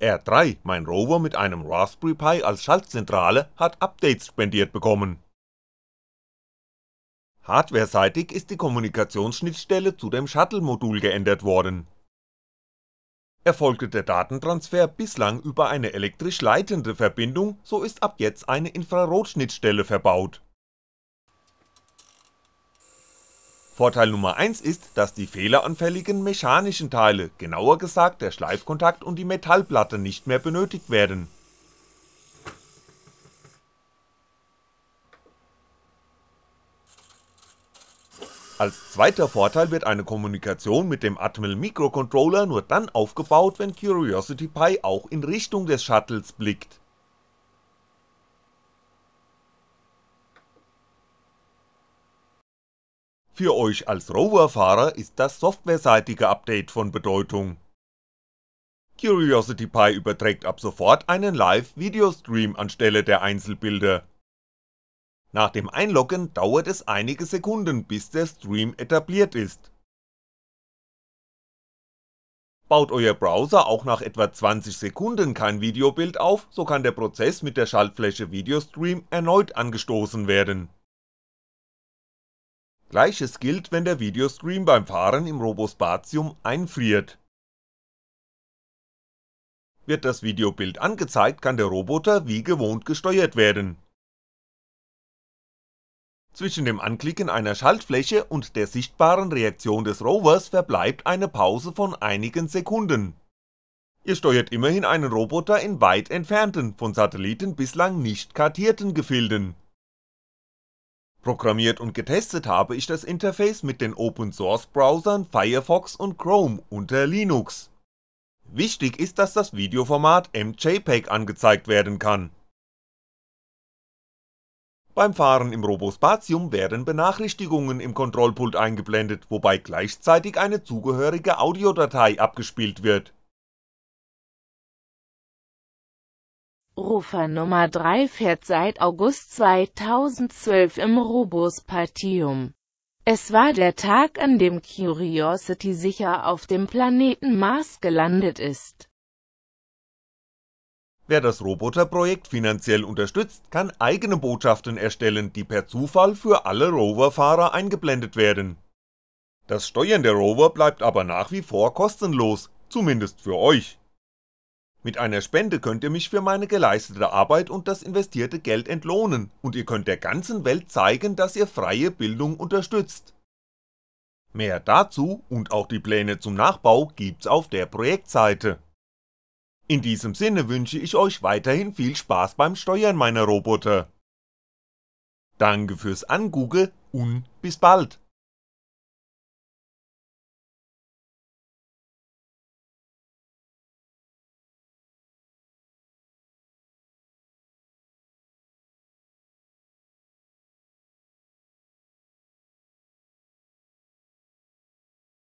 R3, mein Rover mit einem Raspberry Pi als Schaltzentrale, hat Updates spendiert bekommen. Hardwareseitig ist die Kommunikationsschnittstelle zu dem Shuttle-Modul geändert worden. Erfolgte der Datentransfer bislang über eine elektrisch leitende Verbindung, so ist ab jetzt eine Infrarotschnittstelle verbaut Vorteil Nummer 1 ist, dass die fehleranfälligen mechanischen Teile, genauer gesagt der Schleifkontakt und die Metallplatte nicht mehr benötigt werden. Als zweiter Vorteil wird eine Kommunikation mit dem Atmel Microcontroller nur dann aufgebaut, wenn Curiosity Pi auch in Richtung des Shuttles blickt Für euch als Rover-Fahrer ist das softwareseitige Update von Bedeutung. CuriosityPi überträgt ab sofort einen Live-Videostream anstelle der Einzelbilder. Nach dem Einloggen dauert es einige Sekunden, bis der Stream etabliert ist. Baut euer Browser auch nach etwa 20 Sekunden kein Videobild auf, so kann der Prozess mit der Schaltfläche Videostream erneut angestoßen werden Gleiches gilt, wenn der Videostream beim Fahren im Robospatium einfriert. Wird das Videobild angezeigt, kann der Roboter wie gewohnt gesteuert werden. Zwischen dem Anklicken einer Schaltfläche und der sichtbaren Reaktion des Rovers verbleibt eine Pause von einigen Sekunden. Ihr steuert immerhin einen Roboter in weit entfernten, von Satelliten bislang nicht kartierten Gefilden Programmiert und getestet habe ich das Interface mit den Open Source Browsern Firefox und Chrome unter Linux. Wichtig ist, dass das Videoformat MJPEG angezeigt werden kann. Beim Fahren im Robospatium werden Benachrichtigungen im Kontrollpult eingeblendet, wobei gleichzeitig eine zugehörige Audiodatei abgespielt wird Anrufer Nummer 3 fährt seit August 2012 im Robus Partium. Es war der Tag, an dem Curiosity sicher auf dem Planeten Mars gelandet ist. Wer das Roboterprojekt finanziell unterstützt, kann eigene Botschaften erstellen, die per Zufall für alle Roverfahrer eingeblendet werden. Das Steuern der Rover bleibt aber nach wie vor kostenlos, zumindest für euch. Mit einer Spende könnt ihr mich für meine geleistete Arbeit und das investierte Geld entlohnen und ihr könnt der ganzen Welt zeigen, dass ihr freie Bildung unterstützt. Mehr dazu und auch die Pläne zum Nachbau gibt's auf der Projektseite. In diesem Sinne wünsche ich euch weiterhin viel Spaß beim Steuern meiner Roboter. Danke fürs Angugge und bis bald!